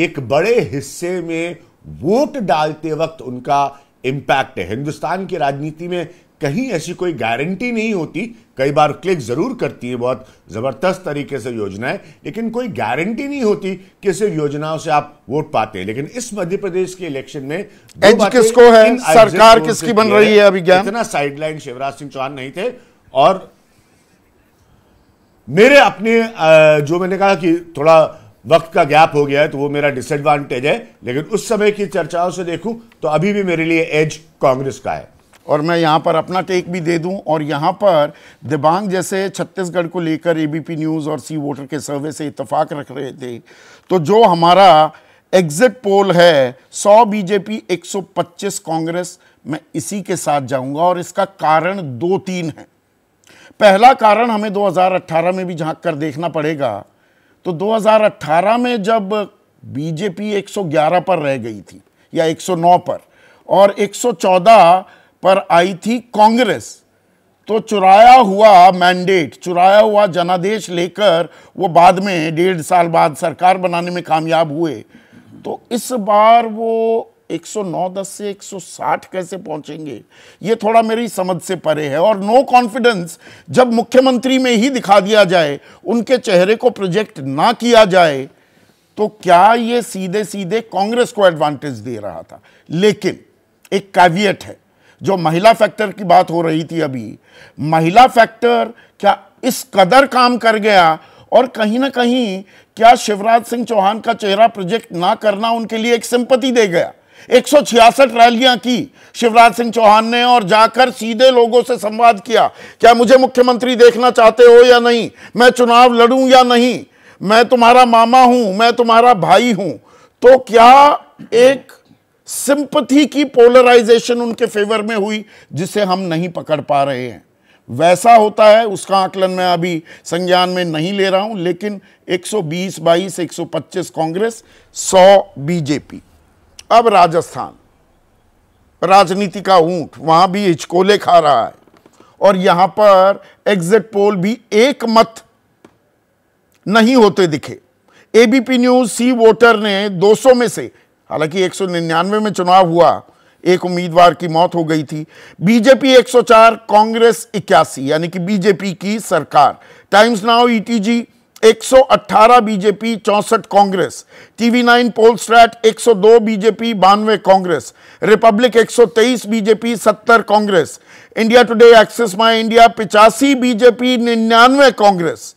एक बड़े हिस्से में वोट डालते वक्त उनका इम्पैक्ट है हिंदुस्तान की राजनीति में कहीं ऐसी कोई गारंटी नहीं होती कई बार क्लिक जरूर करती है बहुत ज़बरदस्त तरीके से योजनाएं लेकिन कोई गारंटी नहीं होती कि सिर्फ योजनाओं से आप वोट पाते हैं लेकिन इस मध्य प्रदेश के इलेक्शन में एज किसको है सरकार किसकी बन रही है अभी इतना साइडलाइन शिवराज सिंह चौहान नहीं थे और मेरे अपने जो मैंने कहा कि थोड़ा वक्त का गैप हो गया है तो वो मेरा डिसएडवांटेज है लेकिन उस समय की चर्चाओं से देखूं तो अभी भी मेरे लिए एज कांग्रेस का है और मैं यहाँ पर अपना टेक भी दे दूँ और यहाँ पर दिबांग जैसे छत्तीसगढ़ को लेकर ए न्यूज़ और सी वोटर के सर्वे से इतफाक रख रहे थे तो जो हमारा एग्जिट पोल है 100 बीजेपी 125 कांग्रेस मैं इसी के साथ जाऊंगा और इसका कारण दो तीन है पहला कारण हमें 2018 में भी झांक कर देखना पड़ेगा तो 2018 में जब बीजेपी 111 पर रह गई थी या 109 पर और 114 पर आई थी कांग्रेस तो चुराया हुआ मैंडेट चुराया हुआ जनादेश लेकर वो बाद में डेढ़ साल बाद सरकार बनाने में कामयाब हुए तो इस बार वो 109 से 160 कैसे पहुंचेंगे ये थोड़ा मेरी समझ से परे है और नो कॉन्फिडेंस जब मुख्यमंत्री में ही दिखा दिया जाए उनके चेहरे को प्रोजेक्ट ना किया जाए तो क्या ये सीधे सीधे कांग्रेस को एडवांटेज दे रहा था लेकिन एक कैवियट है जो महिला फैक्टर की बात हो रही थी अभी महिला फैक्टर क्या इस कदर काम कर गया और कहीं ना कहीं क्या शिवराज सिंह चौहान का चेहरा प्रोजेक्ट ना करना उनके लिए एक संपत्ति दे गया एक रैलियां की शिवराज सिंह चौहान ने और जाकर सीधे लोगों से संवाद किया क्या मुझे मुख्यमंत्री देखना चाहते हो या नहीं मैं चुनाव लड़ूं या नहीं मैं तुम्हारा मामा हूं मैं तुम्हारा भाई हूं तो क्या एक सिंपथी की पोलराइजेशन उनके फेवर में हुई जिसे हम नहीं पकड़ पा रहे हैं वैसा होता है उसका आकलन मैं अभी संज्ञान में नहीं ले रहा हूं लेकिन 120 सौ 125 कांग्रेस 100 बीजेपी अब राजस्थान राजनीति का ऊंट वहां भी हिचकोले खा रहा है और यहां पर एग्जिट पोल भी एक मत नहीं होते दिखे एबीपी न्यूज सी वोटर ने 200 में से हालांकि 199 में चुनाव हुआ एक उम्मीदवार की मौत हो गई थी बीजेपी 104 कांग्रेस इक्यासी यानी कि बीजेपी की सरकार Times Now ETG 118 BJP 64 Congress TV nine poll strat 102 BJP बानवे Congress Republic 123 BJP 70 Congress India Today Axis My India पिचासी बीजेपी निन्यानवे कांग्रेस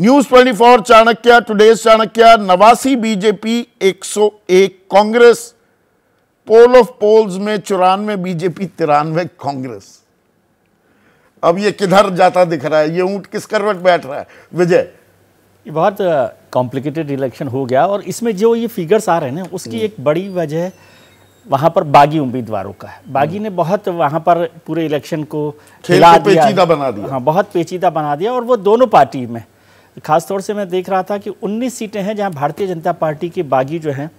न्यूज 24 चाणक्य टुडेज चाणक्य नवासी BJP 101 Congress poll of polls में चौरानवे बीजेपी तिरानवे कांग्रेस अब ये किधर जाता दिख रहा है ये ऊंट किस करवट बैठ रहा है विजय ये बहुत कॉम्प्लिकेटेड इलेक्शन हो गया और इसमें जो ये फिगर्स आ रहे हैं ना उसकी हम्म। एक बड़ी वजह वहाँ पर बागी उम्मीदवारों का है बागी हम्म। ने बहुत वहाँ पर पूरे इलेक्शन को खेल दिया पेचीदा बना दिया हाँ बहुत पेचीदा बना दिया और वो दोनों पार्टी में खासतौर से मैं देख रहा था कि 19 सीटें हैं जहां भारतीय जनता पार्टी के बागी जो हैं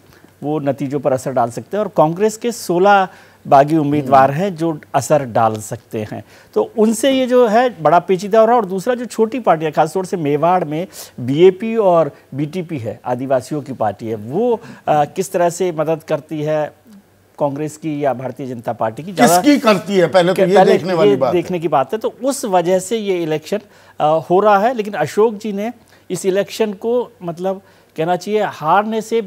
वो नतीजों पर असर डाल सकते हैं और कांग्रेस के 16 बागी उम्मीदवार हैं जो असर डाल सकते हैं तो उनसे ये जो है बड़ा पेचीदा हो रहा है और दूसरा जो छोटी पार्टियाँ खासतौर से मेवाड़ में बी और बी है आदिवासियों की पार्टी है वो आ, किस तरह से मदद करती है कांग्रेस की या भारतीय जनता पार्टी की किसकी करती है पहले तो ये पहले देखने वाली बात देखने की बात है तो उस वजह से ये इलेक्शन हो रहा है लेकिन अशोक जी ने इस इलेक्शन को मतलब कहना चाहिए हारने से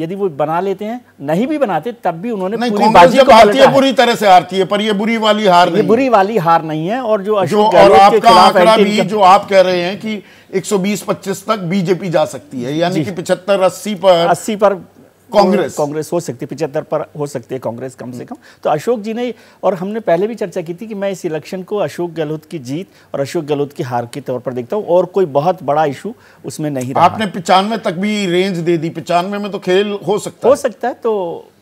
यदि वो बना लेते हैं नहीं भी बनाते तब भी उन्होंने पूरी बाजी को है बुरी तरह से हारती है पर ये बुरी वाली हार ये नहीं बुरी वाली हार नहीं है और जो अशोक जो और आपका आंकड़ा भी जो आप कह रहे हैं कि 120-25 तक बीजेपी जा सकती है यानी कि 75 80 पर 80 पर कांग्रेस कांग्रेस हो सकती है पिछहत्तर पर हो सकती है कांग्रेस कम से कम तो अशोक जी ने और हमने पहले भी चर्चा की थी कि मैं इस इलेक्शन को अशोक गहलोत की जीत और अशोक गहलोत की हार के तौर पर देखता हूँ और कोई बहुत बड़ा इशू उसमें नहीं रहा आपने पिचानवे तक भी रेंज दे दी पिचानवे में तो खेल हो सकता हो सकता है तो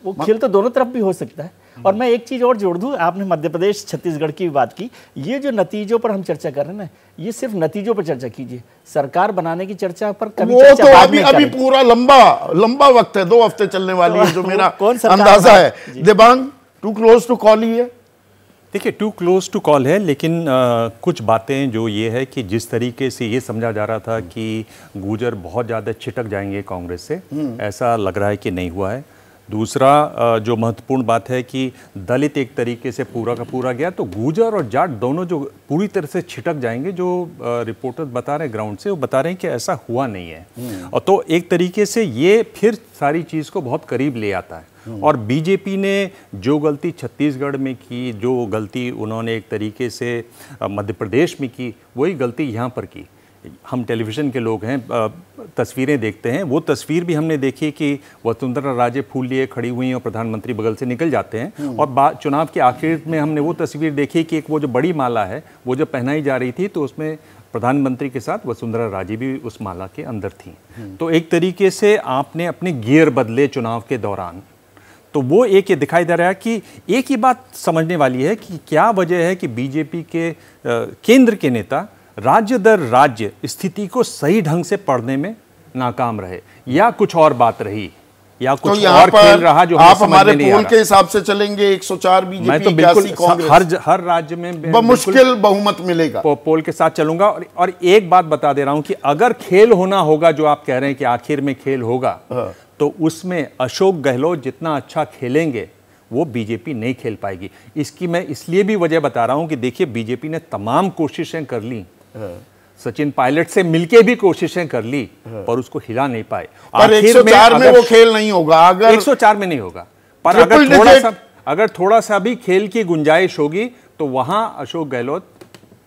वो खेल तो दोनों तरफ भी हो सकता है और मैं एक चीज़ और जोड़ दूँ आपने मध्य प्रदेश छत्तीसगढ़ की बात की ये जो नतीजों पर हम चर्चा कर रहे हैं ना ये सिर्फ नतीजों पर चर्चा कीजिए सरकार बनाने की चर्चा पर कभी वो चर्चा तो अभी अभी पूरा लंबा लंबा वक्त है दो हफ्ते चलने वाली है जो तो मेरा अंदाजा है Dibang too close to call ही है देखिए टू क्लोज टू कॉल है लेकिन आ, कुछ बातें जो ये है कि जिस तरीके से ये समझा जा रहा था कि गुजर बहुत ज़्यादा छिटक जाएंगे कांग्रेस से हम्म। ऐसा लग रहा है कि नहीं हुआ है दूसरा जो महत्वपूर्ण बात है कि दलित एक तरीके से पूरा का पूरा गया तो गुजर और जाट दोनों जो पूरी तरह से छिटक जाएंगे जो रिपोर्टर बता रहे हैं ग्राउंड से वो बता रहे हैं कि ऐसा हुआ नहीं है हम्म। और तो एक तरीके से ये फिर सारी चीज़ को बहुत करीब ले आता है हम्म। और बीजेपी ने जो गलती छत्तीसगढ़ में की जो गलती उन्होंने एक तरीके से मध्य प्रदेश में की वही गलती यहाँ पर की हम टेलीविज़न के लोग हैं तस्वीरें देखते हैं वो तस्वीर भी हमने देखी कि वसुंधरा राजे फूल लिए खड़ी हुई और प्रधानमंत्री बगल से निकल जाते हैं हम्म। और चुनाव के आखिर में हमने वो तस्वीर देखी कि एक वो जो बड़ी माला है वो जो पहनाई जा रही थी तो उसमें प्रधानमंत्री के साथ वसुंधरा राजे भी उस माला के अंदर थी हम्म। तो एक तरीके से आपने अपने गियर बदले चुनाव के दौरान तो वो एक ये दिखाई दे रहा है कि एक ही बात समझने वाली है कि क्या वजह है कि बीजेपी के केंद्र के नेता राज्य दर राज्य स्थिति को सही ढंग से पढ़ने में नाकाम रहे या कुछ और बात रही या तो कुछ तो और खेल रहा जो आप हमारे पोल के हिसाब से चलेंगे 104 बीजेपी तो बिल्कुल हर हर राज्य में मुश्किल बहुमत मिलेगा पो, पोल के साथ चलूंगा और, और एक बात बता दे रहा हूं कि अगर खेल होना होगा जो आप कह रहे हैं कि आखिर में खेल होगा हाँ। तो उसमें अशोक गहलोत जितना अच्छा खेलेंगे वो बीजेपी नहीं खेल पाएगी इसकी मैं इसलिए भी वजह बता रहा हूं कि देखिए बीजेपी ने तमाम कोशिशें कर ली सचिन पायलट से मिलके भी कोशिशें कर ली पर उसको हिला नहीं पाए पर 104 में, में वो खेल नहीं होगा अगर 104 में नहीं होगा पर अगर थोड़ा सा अगर थोड़ा सा भी खेल की गुंजाइश होगी तो वहां अशोक गहलोत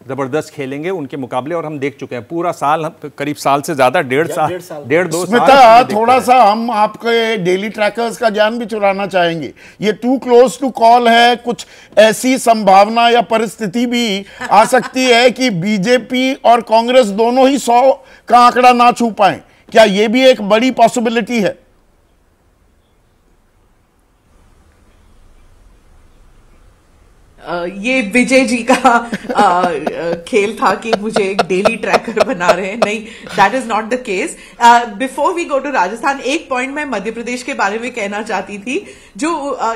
ज़बरदस्त खेलेंगे उनके मुकाबले और हम देख चुके हैं पूरा साल हम करीब साल से ज़्यादा डेढ़ साल डेढ़ दो साल थोड़ा सा हम आपके डेली ट्रैकर्स का ज्ञान भी चुराना चाहेंगे ये टू क्लोज टू कॉल है कुछ ऐसी संभावना या परिस्थिति भी आ सकती है कि बीजेपी और कांग्रेस दोनों ही सौ का आंकड़ा ना छू पाए क्या ये भी एक बड़ी पॉसिबिलिटी है ये विजय जी का आ, खेल था कि मुझे एक डेली ट्रैकर बना रहे हैं नहीं that is not the case before we go to Rajasthan एक पॉइंट मैं मध्य प्रदेश के बारे में कहना चाहती थी जो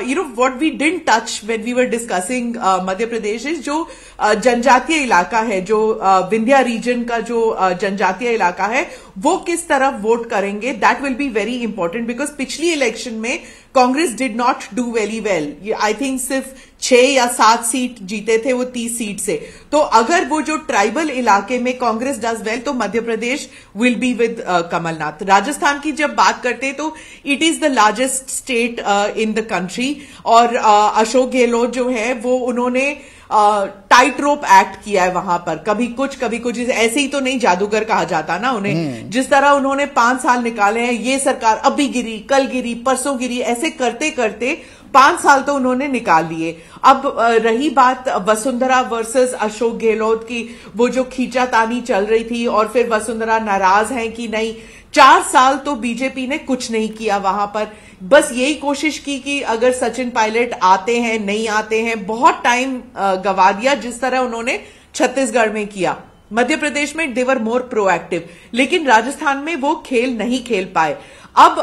you know what we didn't touch when we were discussing Madhya Pradesh is जो uh, जनजातीय इलाका है जो uh, विंध्या रीजन का जो uh, जनजातीय इलाका है वो किस तरफ वोट करेंगे that will be very important because पिछली इलेक्शन में Congress did not do very well I think सिर्फ छह या सात सीट जीते थे वो तीस सीट से तो अगर वो जो ट्राइबल इलाके में कांग्रेस डज वेल तो Madhya Pradesh will be with Kamal Nath Rajasthan की जब बात करते हैं तो it is the largest state in the country और uh, अशोक गहलोत जो है वो उन्होंने टाइट रोप एक्ट किया है वहां पर कभी कुछ कभी कुछ ऐसे ही तो नहीं जादूगर कहा जाता ना उन्हें हम्म। जिस तरह उन्होंने पांच साल निकाले हैं ये सरकार अभी गिरी कल गिरी परसों गिरी ऐसे करते करते पांच साल तो उन्होंने निकाल लिए अब रही बात वसुंधरा वर्सेस अशोक गहलोत की वो जो तानी चल रही थी और फिर वसुंधरा नाराज हैं कि नहीं चार साल तो बीजेपी ने कुछ नहीं किया वहां पर बस यही कोशिश की कि अगर सचिन पायलट आते हैं नहीं आते हैं बहुत टाइम गवा दिया जिस तरह उन्होंने छत्तीसगढ़ में किया मध्य प्रदेश में देवर मोर प्रोएक्टिव लेकिन राजस्थान में वो खेल नहीं खेल पाए अब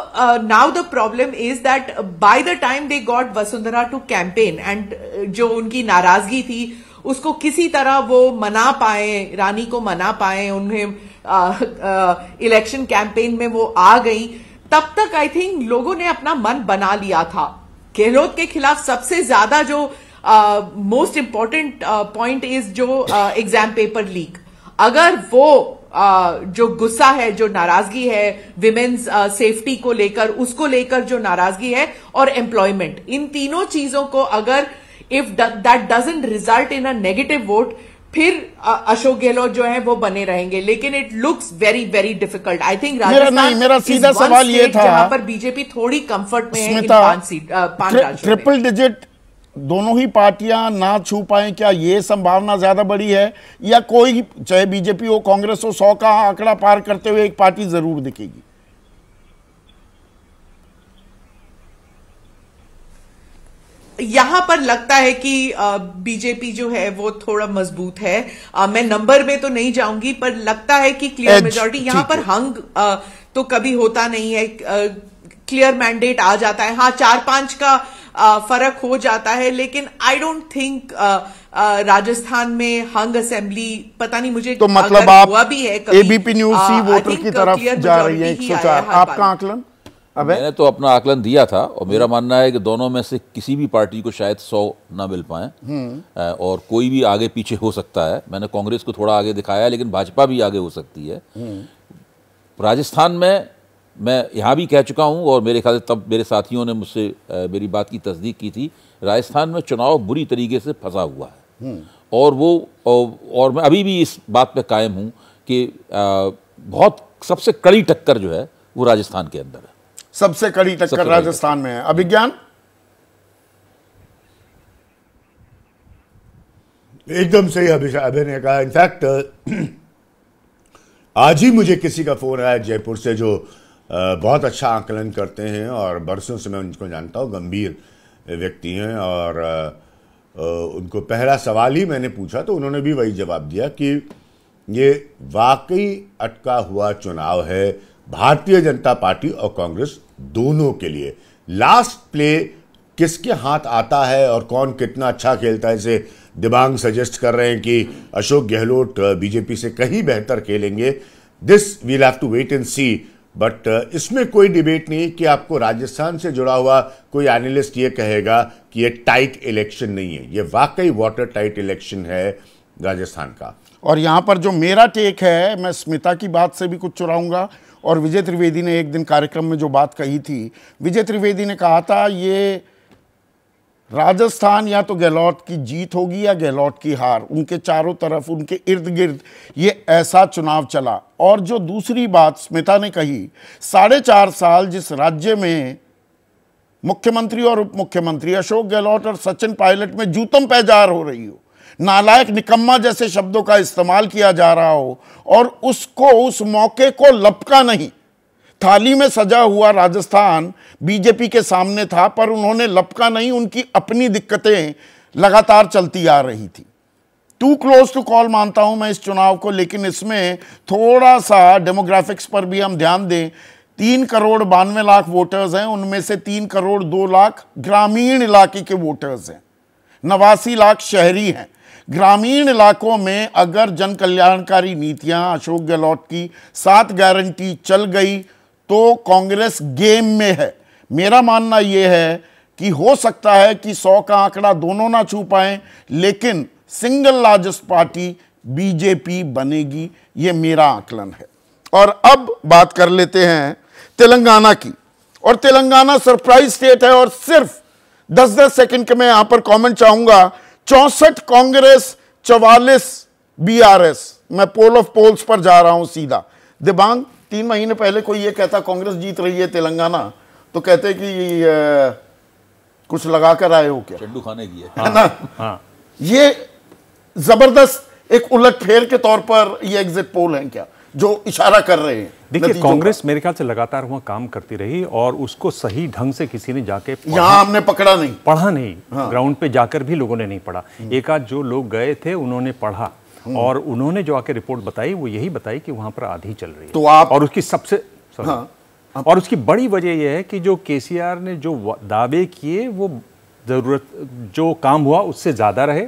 now the problem is that by the time they got Vasundhara to campaign and जो उनकी नाराजगी थी उसको किसी तरह वो मना पाए रानी को मना पाए उन्हें इलेक्शन कैंपेन में वो आ गई तब तक आई थिंक लोगों ने अपना मन बना लिया था गहलोत के खिलाफ सबसे ज्यादा जो मोस्ट इम्पॉर्टेंट पॉइंट इज जो एग्जाम पेपर लीक अगर वो uh, जो गुस्सा है जो नाराजगी है विमेन्स सेफ्टी uh, को लेकर उसको लेकर जो नाराजगी है और एम्प्लॉयमेंट इन तीनों चीजों को अगर if that doesn't result in a negative vote फिर अशोक गहलोत जो है वो बने रहेंगे लेकिन it looks very very difficult I think मेरा नहीं मेरा सीधा सवाल ये था जहां पर बीजेपी थोड़ी कंफर्ट में है पांच सीट ट्रिपल डिजिट दोनों ही पार्टियां ना छू पाए क्या ये संभावना ज्यादा बड़ी है या कोई चाहे बीजेपी हो कांग्रेस हो सौ का आंकड़ा पार करते हुए एक पार्टी जरूर दिखेगी यहां पर लगता है कि बीजेपी जो है वो थोड़ा मजबूत है आ, मैं नंबर में तो नहीं जाऊंगी पर लगता है कि क्लियर मेजोरिटी यहां पर हंग आ, तो कभी होता नहीं है क्लियर मैंडेट आ जाता है हाँ चार पांच का फर्क हो जाता है लेकिन आई डोंट थिंक राजस्थान में हंग असेंबली पता नहीं मुझे तो मतलब आप हुआ भी है एबीपी न्यूज सी वोटर की तरफ जा रही है आपका आकलन मैंने तो अपना आकलन दिया था और मेरा हम्म। मानना है कि दोनों में से किसी भी पार्टी को शायद सौ ना मिल पाए हम्म। और कोई भी आगे पीछे हो सकता है मैंने कांग्रेस को थोड़ा आगे दिखाया लेकिन भाजपा भी आगे हो सकती है हम्म। राजस्थान में मैं यहाँ भी कह चुका हूँ और मेरे ख्याल से तब मेरे साथियों ने मुझसे मेरी बात की तस्दीक की थी राजस्थान में चुनाव बुरी तरीके से फंसा हुआ है और वो और मैं अभी भी इस बात पर कायम हूँ कि बहुत सबसे कड़ी टक्कर जो है वो राजस्थान के अंदर है सबसे कड़ी टक्कर राजस्थान में है अभिज्ञान एकदम सही अभिषेक अभय ने कहा इनफैक्ट आज ही मुझे किसी का फोन आया जयपुर से जो बहुत अच्छा आकलन करते हैं और बरसों से मैं उनको जानता हूँ गंभीर व्यक्ति हैं और उनको पहला सवाल ही मैंने पूछा तो उन्होंने भी वही जवाब दिया कि ये वाकई अटका हुआ चुनाव है भारतीय जनता पार्टी और कांग्रेस दोनों के लिए लास्ट प्ले किसके हाथ आता है और कौन कितना अच्छा खेलता है इसे दिबांग सजेस्ट कर रहे हैं कि अशोक गहलोत बीजेपी से कहीं बेहतर खेलेंगे this will have to wait and see but इसमें कोई डिबेट नहीं कि आपको राजस्थान से जुड़ा हुआ कोई एनालिस्ट ये कहेगा कि ये टाइट इलेक्शन नहीं है ये वाकई वाटर टाइट इलेक्शन है राजस्थान का और यहाँ पर जो मेरा टेक है मैं स्मिता की बात से भी कुछ चुराऊंगा और विजय त्रिवेदी ने एक दिन कार्यक्रम में जो बात कही थी विजय त्रिवेदी ने कहा था ये राजस्थान या तो गहलोत की जीत होगी या गहलोत की हार उनके चारों तरफ उनके इर्द गिर्द ये ऐसा चुनाव चला और जो दूसरी बात स्मिता ने कही साढ़े चार साल जिस राज्य में मुख्यमंत्री और उप मुख्यमंत्री अशोक गहलोत और सचिन पायलट में जूतम पैजार हो रही हो नालायक निकम्मा जैसे शब्दों का इस्तेमाल किया जा रहा हो और उसको उस मौके को लपका नहीं थाली में सजा हुआ राजस्थान बीजेपी के सामने था पर उन्होंने लपका नहीं उनकी अपनी दिक्कतें लगातार चलती आ रही थी टू क्लोज टू कॉल मानता हूं मैं इस चुनाव को लेकिन इसमें थोड़ा सा डेमोग्राफिक्स पर भी हम ध्यान दें तीन करोड़ बानवे लाख वोटर्स हैं उनमें से तीन करोड़ दो लाख ग्रामीण इलाके के वोटर्स हैं नवासी लाख शहरी हैं ग्रामीण इलाकों में अगर जन कल्याणकारी नीतियां अशोक गहलोत की सात गारंटी चल गई तो कांग्रेस गेम में है मेरा मानना यह है कि हो सकता है कि सौ का आंकड़ा दोनों ना छू पाए लेकिन सिंगल लार्जेस्ट पार्टी बीजेपी बनेगी ये मेरा आकलन है और अब बात कर लेते हैं तेलंगाना की और तेलंगाना सरप्राइज स्टेट है और सिर्फ दस दस सेकंड के मैं यहां पर कमेंट चाहूंगा चौसठ कांग्रेस चवालीस बीआरएस मैं पोल ऑफ पोल्स पर जा रहा हूं सीधा दिबांग तीन महीने पहले कोई ये कहता कांग्रेस जीत रही है तेलंगाना तो कहते कि ए, कुछ लगा कर आए हो क्या चड्डू खाने की है हाँ, ना हाँ। ये जबरदस्त एक उलट फेर के तौर पर ये एग्जिट पोल है क्या जो इशारा कर रहे हैं देखिए कांग्रेस मेरे ख्याल से लगातार वहां काम करती रही और उसको सही ढंग से किसी ने जाके यहाँ हमने पकड़ा नहीं पढ़ा नहीं हाँ। ग्राउंड पे जाकर भी लोगों ने नहीं पढ़ा हम्म। एक आध जो लोग गए थे उन्होंने पढ़ा हम्म। और उन्होंने जो आके रिपोर्ट बताई वो यही बताई कि वहां पर आधी चल रही है तो आप और उसकी सबसे हाँ, और उसकी बड़ी वजह यह है कि जो के ने जो दावे किए वो ज़रूरत जो काम हुआ उससे ज़्यादा रहे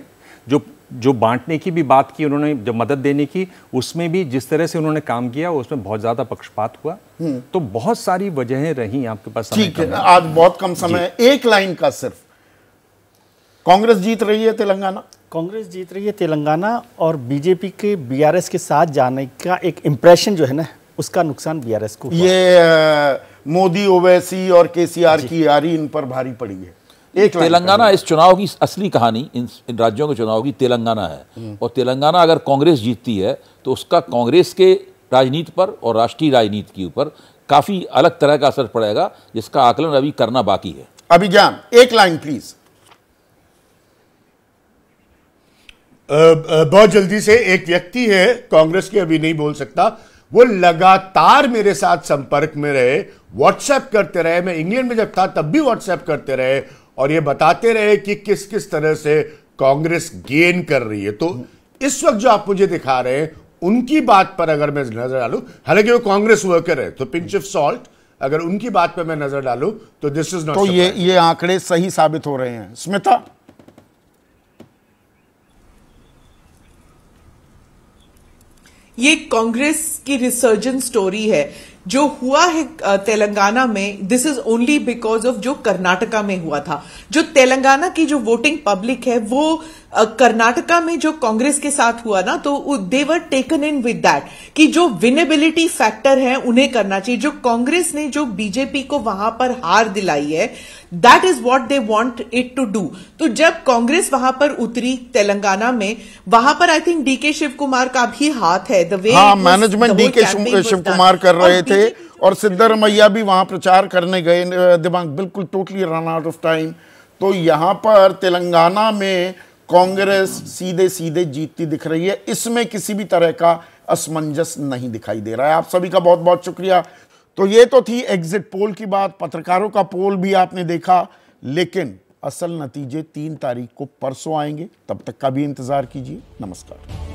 जो जो बांटने की भी बात की उन्होंने जो मदद देने की उसमें भी जिस तरह से उन्होंने काम किया उसमें बहुत ज़्यादा पक्षपात हुआ हम्म। तो बहुत सारी वजहें रही आपके पास ठीक है आज बहुत कम समय एक लाइन का सिर्फ कांग्रेस जीत रही है तेलंगाना कांग्रेस जीत रही है तेलंगाना और बीजेपी के बीआरएस के साथ जाने का एक इम्प्रेशन जो है ना उसका नुकसान बीआरएस को ये मोदी ओवैसी और केसीआर की यारी इन पर भारी पड़ी है एक तेलंगाना इस चुनाव की असली कहानी इन इन राज्यों के चुनाव की तेलंगाना है हम्म। और तेलंगाना अगर कांग्रेस जीतती है तो उसका कांग्रेस के राजनीति पर और राष्ट्रीय राजनीति के ऊपर काफ़ी अलग तरह का असर पड़ेगा जिसका आकलन अभी करना बाकी है अभिजान एक लाइन प्लीज बहुत जल्दी से एक व्यक्ति है कांग्रेस के अभी नहीं बोल सकता वो लगातार मेरे साथ संपर्क में रहे व्हाट्सएप करते रहे मैं इंग्लैंड में जब था तब भी व्हाट्सएप करते रहे और ये बताते रहे कि किस किस तरह से कांग्रेस गेन कर रही है तो इस वक्त जो आप मुझे दिखा रहे हैं उनकी बात पर अगर मैं नजर डालू हालांकि वो कांग्रेस वर्कर है तो पिंच ऑफ सॉल्ट अगर उनकी बात पर मैं नजर डालू तो दिस इज नॉट तो ये ये आंकड़े सही साबित हो रहे हैं स्मिता ये कांग्रेस की रिसर्जन स्टोरी है जो हुआ है तेलंगाना में this is only because of जो कर्नाटका में हुआ था जो तेलंगाना की जो वोटिंग पब्लिक है वो कर्नाटका में जो कांग्रेस के साथ हुआ ना तो they were taken in with that कि जो विनेबिलिटी फैक्टर है उन्हें करना चाहिए जो कांग्रेस ने जो बीजेपी को वहां पर हार दिलाई है that is what they want it to do तो जब कांग्रेस वहां पर उतरी तेलंगाना में वहां पर I think DK Shivakumar का भी हाथ है the way management DK Shivakumar कर रहे थे और सिद्धरमैया भी वहां प्रचार करने गए दिमाग बिल्कुल totally run out of time तो यहां पर तेलंगाना में कांग्रेस सीधे सीधे जीतती दिख रही है इसमें किसी भी तरह का असमंजस नहीं दिखाई दे रहा है आप सभी का बहुत बहुत शुक्रिया तो ये तो थी एग्जिट पोल की बात पत्रकारों का पोल भी आपने देखा लेकिन असल नतीजे तीन तारीख को परसों आएंगे तब तक का भी इंतज़ार कीजिए नमस्कार